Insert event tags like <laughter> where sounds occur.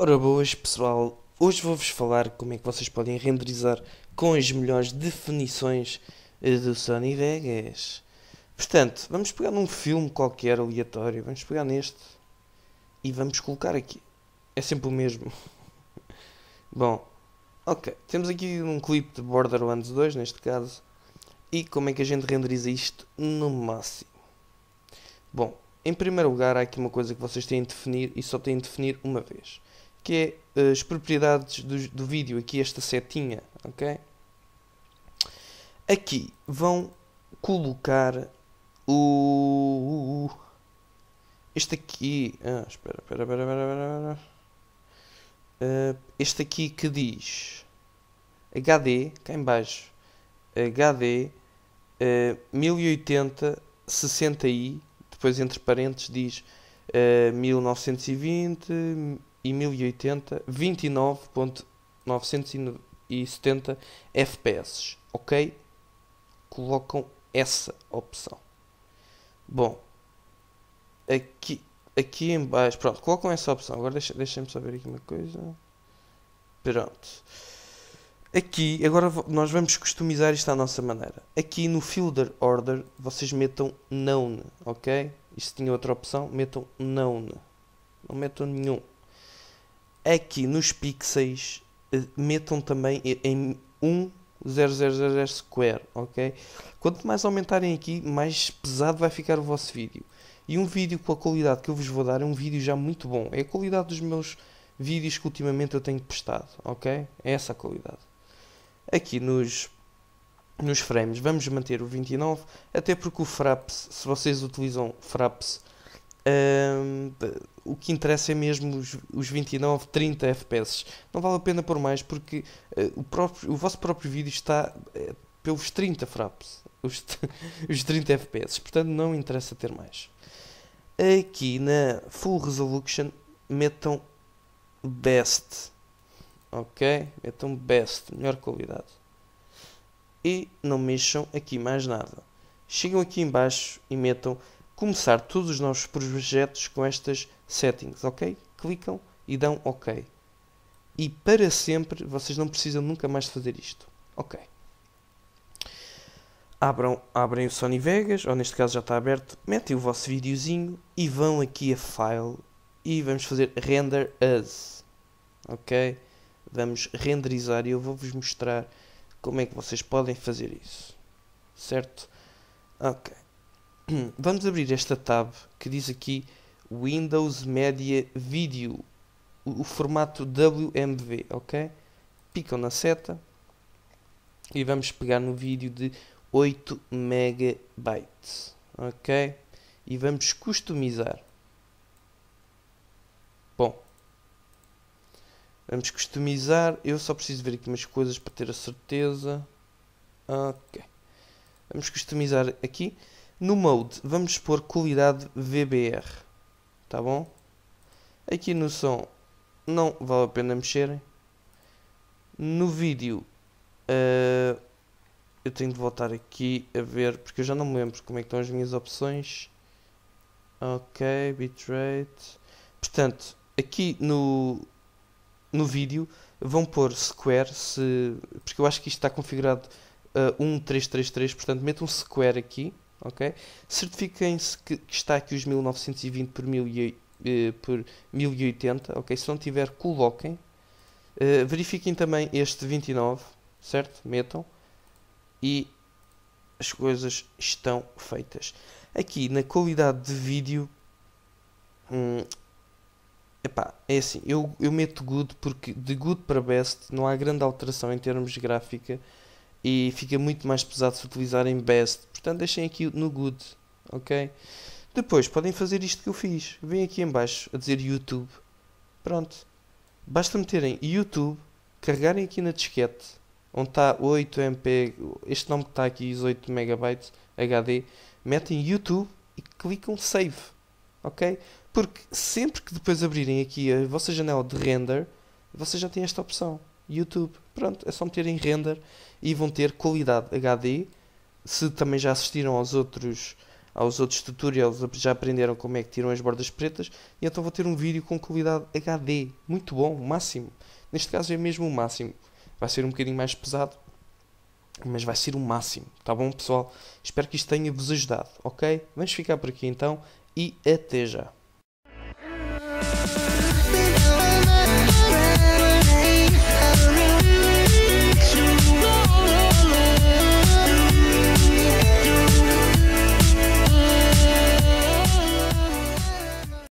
Ora boas pessoal, hoje vou-vos falar como é que vocês podem renderizar com as melhores definições eh, do Sony Vegas. Portanto, vamos pegar num filme qualquer aleatório, vamos pegar neste e vamos colocar aqui. É sempre o mesmo. <laughs> Bom, ok, temos aqui um clipe de Borderlands 2 neste caso. E como é que a gente renderiza isto no máximo? Bom, em primeiro lugar há aqui uma coisa que vocês têm de definir e só têm de definir uma vez que é eh, as propriedades do, do vídeo, aqui esta setinha, ok? Aqui vão colocar o... Este aqui... Ah, espera, espera, espera, espera, espera. Ah, este aqui que diz HD, cá em baixo, HD uh, 1080 60i, depois entre parênteses diz uh, ah, 1920 e 1080 29.970 FPS, ok? Colocam essa opção. Bom, aqui, aqui em baixo, pronto, colocam essa opção. Agora deixa-me deixa só ver aqui uma coisa. Pronto. Aqui, agora nós vamos customizar isto à nossa maneira. Aqui no Fielder Order, vocês metam Known, ok? Isto tinha outra opção, metam Known. Não metam nenhum é que nos pixels eh, metam também em 1 0,000 square, ok? Quanto mais aumentarem aqui, mais pesado vai ficar o vosso vídeo. E um vídeo com a qualidade que eu vos vou dar é um vídeo já muito bom. É a qualidade dos meus vídeos que ultimamente eu tenho postado, ok? É essa a qualidade. Aqui nos, nos frames vamos manter o 29, até porque o Fraps, se vocês utilizam Fraps um, o que interessa é mesmo os, os 29, 30 FPS. Não vale a pena por mais porque uh, o, próprio, o vosso próprio vídeo está uh, pelos 30 fraps, os, <laughs> os 30 FPS, portanto não interessa ter mais. Aqui na Full Resolution metam Best, ok? Metam Best, melhor qualidade. E não mexam aqui mais nada. Chegam aqui embaixo e metam começar todos os nossos projetos com estas settings, ok? Clicam e dão ok. E para sempre, vocês não precisam nunca mais fazer isto. Ok. Abram, abrem o Sony Vegas, ou neste caso já está aberto, metem o vosso videozinho e vão aqui a File e vamos fazer Render As. Ok? Vamos renderizar e eu vou-vos mostrar como é que vocês podem fazer isso. Certo? Ok. <clears throat> vamos abrir esta tab que diz aqui Windows Media Video, o, o formato WMV, ok? Picam na seta e vamos pegar no vídeo de 8 megabytes, ok? E vamos customizar. Bom, vamos customizar. Eu só preciso ver aqui umas coisas para ter a certeza. Ok, vamos customizar aqui. No mode vamos pôr qualidade VBR, tá bom? Aqui no som não vale a pena mexerem. No vídeo uh, eu tenho de voltar aqui a ver porque eu já não me lembro como é que estão as minhas opções. Ok, bitrate. Portanto, aqui no, no vídeo vão pôr square, se, porque eu acho que isto está configurado uh, eh, 1333, portanto meto um square aqui ok? Certifiquem-se que, que, está aqui os 1920 por, mil, eh, por 1080, ok? Se não tiver, coloquem. Uh, verifiquem também este 29, certo? Metam. E as coisas estão feitas. Aqui na qualidade de vídeo, hum, epá, é assim, eu, eu meto good porque de good para best não há grande alteração em termos de gráfica e fica muito mais pesado se utilizarem best. Portanto, deixem aqui no good, ok? Depois podem fazer isto que eu fiz. Vêm aqui em baixo a dizer YouTube. Pronto. Basta meterem YouTube, carregarem aqui na disquete, onde está 8 MP, este nome que está aqui, os 8 MB HD, metem YouTube e clicam Save. Ok? Porque sempre que depois abrirem aqui a vossa janela de render, vocês já têm esta opção. YouTube. Pronto, é só meter em render e vão ter qualidade HD. Se também já assistiram aos outros aos outros tutorials, já aprenderam como é que tiram as bordas pretas, e então vou ter um vídeo com qualidade HD, muito bom, máximo. Neste caso é mesmo o máximo. Vai ser um bocadinho mais pesado, mas vai ser o máximo, tá bom pessoal? Espero que isto tenha vos ajudado, ok? Vamos ficar por aqui então e até já.